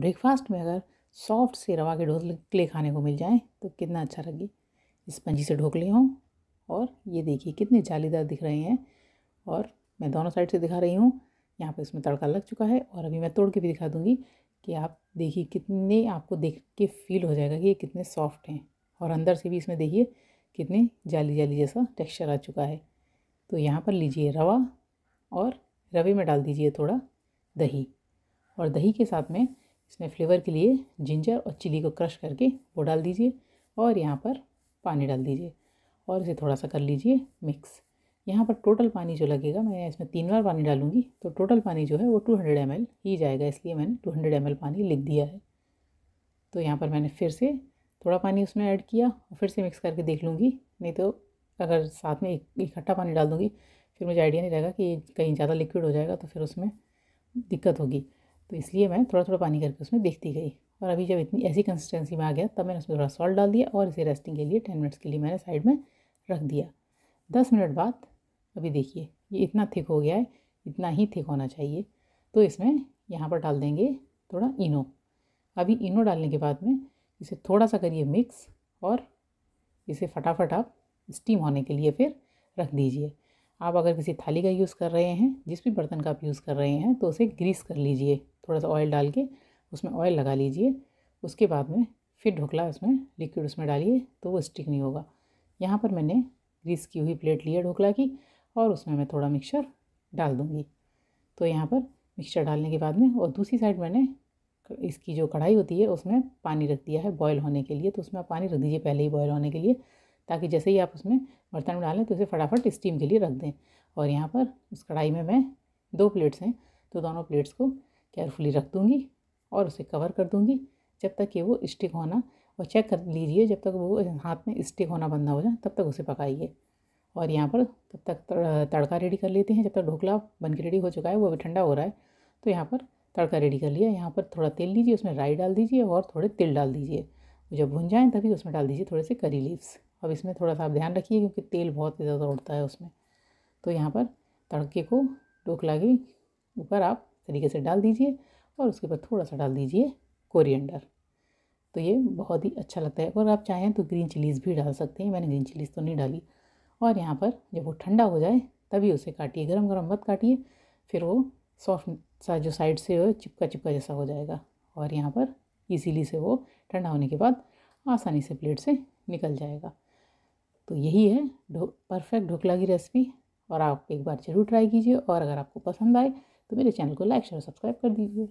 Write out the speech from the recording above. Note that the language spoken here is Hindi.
ब्रेकफास्ट में अगर सॉफ्ट से रवा के ढोकले खाने को मिल जाएँ तो कितना अच्छा लगे स्पंजी से ढोकले हों और ये देखिए कितने जालीदार दिख रहे हैं और मैं दोनों साइड से दिखा रही हूँ यहाँ पे इसमें तड़का लग चुका है और अभी मैं तोड़ के भी दिखा दूँगी कि आप देखिए कितने आपको देख के फील हो जाएगा कि ये कितने सॉफ्ट हैं और अंदर से भी इसमें देखिए कितने जाली जाली जैसा टेक्सचर आ चुका है तो यहाँ पर लीजिए रवा और रवे में डाल दीजिए थोड़ा दही और दही के साथ में इसमें फ्लेवर के लिए जिंजर और चिली को क्रश करके वो डाल दीजिए और यहाँ पर पानी डाल दीजिए और इसे थोड़ा सा कर लीजिए मिक्स यहाँ पर टोटल पानी जो लगेगा मैं इसमें तीन बार पानी डालूंगी तो टोटल पानी जो है वो टू हंड्रेड एम एल ही जाएगा इसलिए मैंने टू हंड्रेड एम एल पानी लिख दिया है तो यहाँ पर मैंने फिर से थोड़ा पानी उसमें ऐड किया और फिर से मिक्स करके देख लूँगी नहीं तो अगर साथ में एक इकट्ठा पानी डाल दूँगी फिर मुझे आइडिया नहीं रहेगा कि कहीं ज़्यादा लिक्विड हो जाएगा तो फिर उसमें दिक्कत होगी तो इसलिए मैं थोड़ा थोड़ा पानी करके उसमें देखती गई और अभी जब इतनी ऐसी कंसिस्टेंसी में आ गया तब मैंने उसमें थोड़ा सॉल्ट डाल दिया और इसे रेस्टिंग के लिए टेन मिनट्स के लिए मैंने साइड में रख दिया दस मिनट बाद अभी देखिए ये इतना थिक हो गया है इतना ही थिक होना चाहिए तो इसमें यहाँ पर डाल देंगे थोड़ा इनो अभी इनो डालने के बाद में इसे थोड़ा सा करिए मिक्स और इसे फटाफट आप स्टीम होने के लिए फिर रख दीजिए आप अगर किसी थाली का यूज़ कर रहे हैं जिस भी बर्तन का आप यूज़ कर रहे हैं तो उसे ग्रीस कर लीजिए थोड़ा सा ऑयल डाल के उसमें ऑयल लगा लीजिए उसके बाद में फिर ढोकला उसमें लिक्विड उसमें डालिए तो वो स्टिक नहीं होगा यहाँ पर मैंने ग्रीस की हुई प्लेट ली है ढोकला की और उसमें मैं थोड़ा मिक्सचर डाल दूँगी तो यहाँ पर मिक्सचर डालने के बाद में और दूसरी साइड मैंने इसकी जो कढ़ाई होती है उसमें पानी रख दिया है बॉयल होने के लिए तो उसमें आप पानी रख दीजिए पहले ही बॉयल होने के लिए ताकि जैसे ही आप उसमें बर्तन में डालें तो उसे फटाफट स्टीम के लिए रख दें और यहाँ पर उस कढ़ाई में मैं दो प्लेट्स हैं तो दोनों प्लेट्स को केयरफुली रख दूँगी और उसे कवर कर दूँगी जब तक कि वो स्टिक होना और चेक कर लीजिए जब तक वो हाथ में स्टिक होना बंद ना हो जाए तब तक उसे पकाइए और यहाँ पर तब तक तड़का रेडी कर लेते हैं जब तक ढोकला बन के रेडी हो चुका है वो अभी ठंडा हो रहा है तो यहाँ पर तड़का रेडी कर लिया यहाँ पर थोड़ा तेल लीजिए उसमें राई डाल दीजिए और थोड़े तिल डाल दीजिए जब भुन जाएँ तभी उसमें डाल दीजिए थोड़े से करी लीव्स अब इसमें थोड़ा सा आप ध्यान रखिए क्योंकि तेल बहुत ज़्यादा उड़ता है उसमें तो यहाँ पर तड़के को ढोकला के ऊपर आप तरीके से डाल दीजिए और उसके ऊपर थोड़ा सा डाल दीजिए कोरिएंडर तो ये बहुत ही अच्छा लगता है और आप चाहें तो ग्रीन चिलीज़ भी डाल सकते हैं मैंने ग्रीन चिलीज़ तो नहीं डाली और यहाँ पर जब वो ठंडा हो जाए तभी उसे काटिए गरम गरम मत काटिए फिर वो सॉफ्ट सा जो साइड से चिपका चिपका जैसा हो जाएगा और यहाँ पर इजीली से वो ठंडा होने के बाद आसानी से प्लेट से निकल जाएगा तो यही है ढो परफेक्ट ढोकला की रेसिपी और आप एक बार ज़रूर ट्राई कीजिए और अगर आपको पसंद आए तो मेरे चैनल को लाइक शेयर सब्सक्राइब कर दीजिए